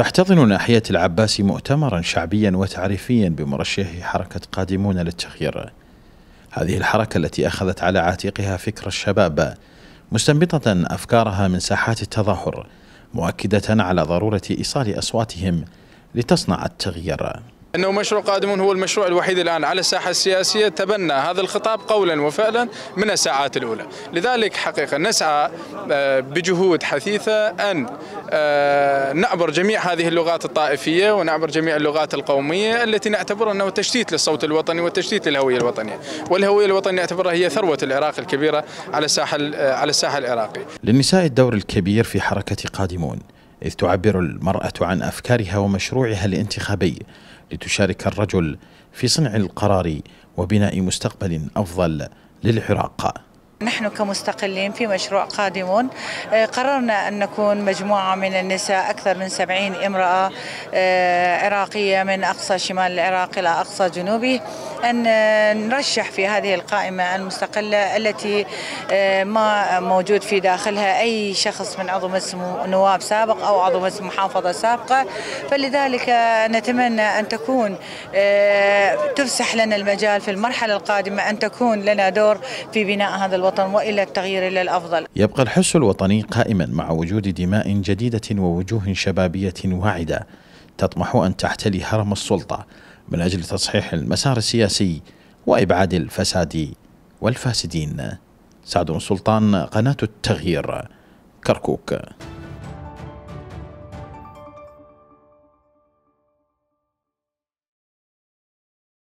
تحتضن ناحية العباسي مؤتمرا شعبيا وتعريفيا بمرشح حركة قادمون للتغيير هذه الحركة التي أخذت على عاتقها فكر الشباب مستنبطة أفكارها من ساحات التظاهر مؤكدة على ضرورة إيصال أصواتهم لتصنع التغيير انه مشروع قادمون هو المشروع الوحيد الان على الساحه السياسيه تبنى هذا الخطاب قولا وفعلا من الساعات الاولى، لذلك حقيقه نسعى آه، بجهود حثيثه ان آه، نعبر جميع هذه اللغات الطائفيه ونعبر جميع اللغات القوميه التي نعتبر انه تشتيت للصوت الوطني وتشتيت للهويه الوطنيه، والهويه الوطنيه نعتبرها هي ثروه العراق الكبيره على الساحه آه، على الساحه العراقي. للنساء الدور الكبير في حركه قادمون. إذ تعبر المرأة عن أفكارها ومشروعها الانتخابي لتشارك الرجل في صنع القرار وبناء مستقبل أفضل للعراق نحن كمستقلين في مشروع قادمون آه، قررنا أن نكون مجموعة من النساء أكثر من 70 امرأة آه، عراقية من أقصى شمال العراق إلى أقصى جنوبه أن آه، نرشح في هذه القائمة المستقلة التي ما موجود في داخلها أي شخص من عضو مجلس نواب سابق أو عضو مجلس محافظة سابقة فلذلك نتمنى أن تكون تفسح لنا المجال في المرحلة القادمة أن تكون لنا دور في بناء هذا الوطن الوطن والى التغيير الى الافضل. يبقى الحس الوطني قائما مع وجود دماء جديده ووجوه شبابيه واعده تطمح ان تحتلي هرم السلطه من اجل تصحيح المسار السياسي وابعاد الفساد والفاسدين. سعد سلطان قناه التغيير كركوك.